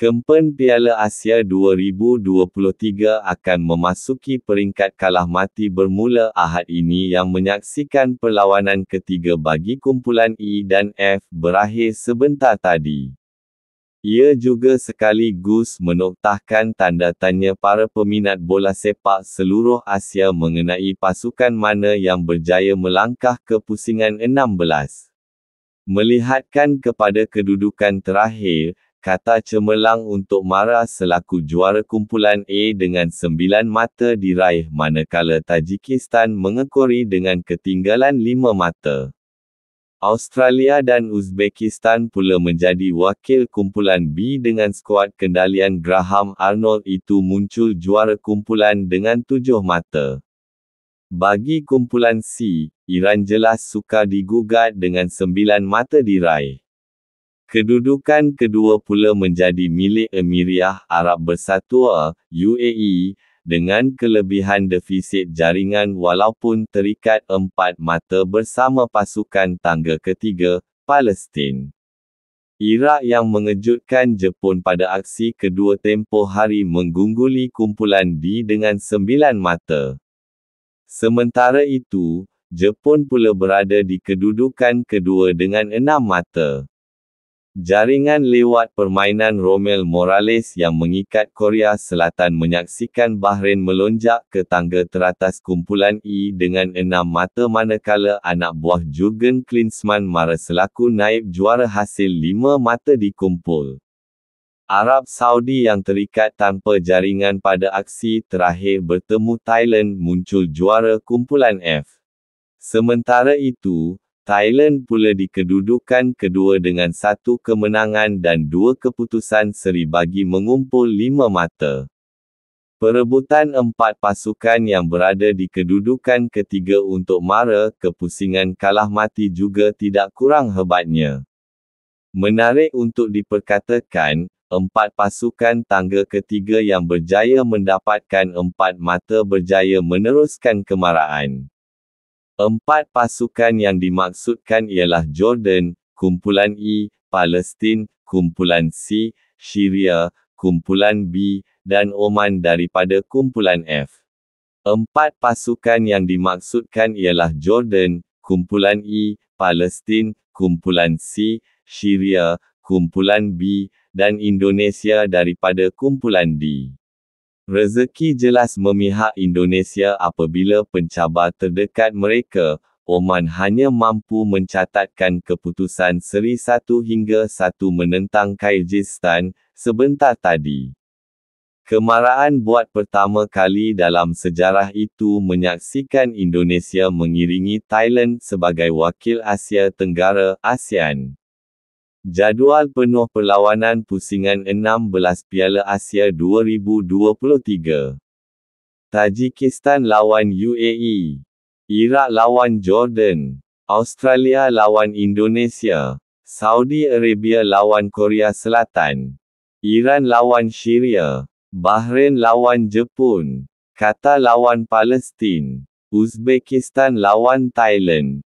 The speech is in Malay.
Kempen Piala Asia 2023 akan memasuki peringkat kalah mati bermula Ahad ini yang menyaksikan perlawanan ketiga bagi kumpulan E dan F berakhir sebentar tadi. Ia juga sekaligus menoktahkan tanda tanya para peminat bola sepak seluruh Asia mengenai pasukan mana yang berjaya melangkah ke pusingan 16. Melihatkan kepada kedudukan terakhir, kata cemerlang untuk Mara selaku juara kumpulan A dengan sembilan mata diraih manakala Tajikistan mengekori dengan ketinggalan lima mata. Australia dan Uzbekistan pula menjadi wakil kumpulan B dengan skuad kendalian Graham Arnold itu muncul juara kumpulan dengan tujuh mata. Bagi kumpulan C, Iran jelas suka digugat dengan sembilan mata diraih. Kedudukan kedua pula menjadi milik Emiriah Arab Bersatu eh, UAE, dengan kelebihan defisit jaringan walaupun terikat empat mata bersama pasukan tangga ketiga, Palestin. Irak yang mengejutkan Jepun pada aksi kedua tempo hari mengungguli kumpulan D dengan sembilan mata. Sementara itu, Jepun pula berada di kedudukan kedua dengan enam mata. Jaringan lewat permainan Romel Morales yang mengikat Korea Selatan menyaksikan Bahrain melonjak ke tangga teratas kumpulan E dengan enam mata manakala anak buah Jurgen Klinsmann mara selaku naib juara hasil lima mata dikumpul. Arab Saudi yang terikat tanpa jaringan pada aksi terakhir bertemu Thailand muncul juara kumpulan F. Sementara itu, Thailand pula di kedudukan kedua dengan satu kemenangan dan dua keputusan seri bagi mengumpul lima mata. Perebutan empat pasukan yang berada di kedudukan ketiga untuk mara kepusingan kalah mati juga tidak kurang hebatnya. Menarik untuk diperkatakan, empat pasukan tangga ketiga yang berjaya mendapatkan empat mata berjaya meneruskan kemaraan. Empat pasukan yang dimaksudkan ialah Jordan, kumpulan E, Palestin, kumpulan C, Syria, kumpulan B dan Oman daripada kumpulan F. Empat pasukan yang dimaksudkan ialah Jordan, kumpulan E, Palestin, kumpulan C, Syria, kumpulan B dan Indonesia daripada kumpulan D. Rezeki jelas memihak Indonesia apabila pencabar terdekat mereka, Oman hanya mampu mencatatkan keputusan Seri 1 hingga 1 menentang Kyrgyzstan sebentar tadi. Kemarahan buat pertama kali dalam sejarah itu menyaksikan Indonesia mengiringi Thailand sebagai wakil Asia Tenggara ASEAN. Jadual penuh perlawanan pusingan 16 Piala Asia 2023. Tajikistan lawan UAE. Iraq lawan Jordan. Australia lawan Indonesia. Saudi Arabia lawan Korea Selatan. Iran lawan Syria. Bahrain lawan Jepun. Qatar lawan Palestin. Uzbekistan lawan Thailand.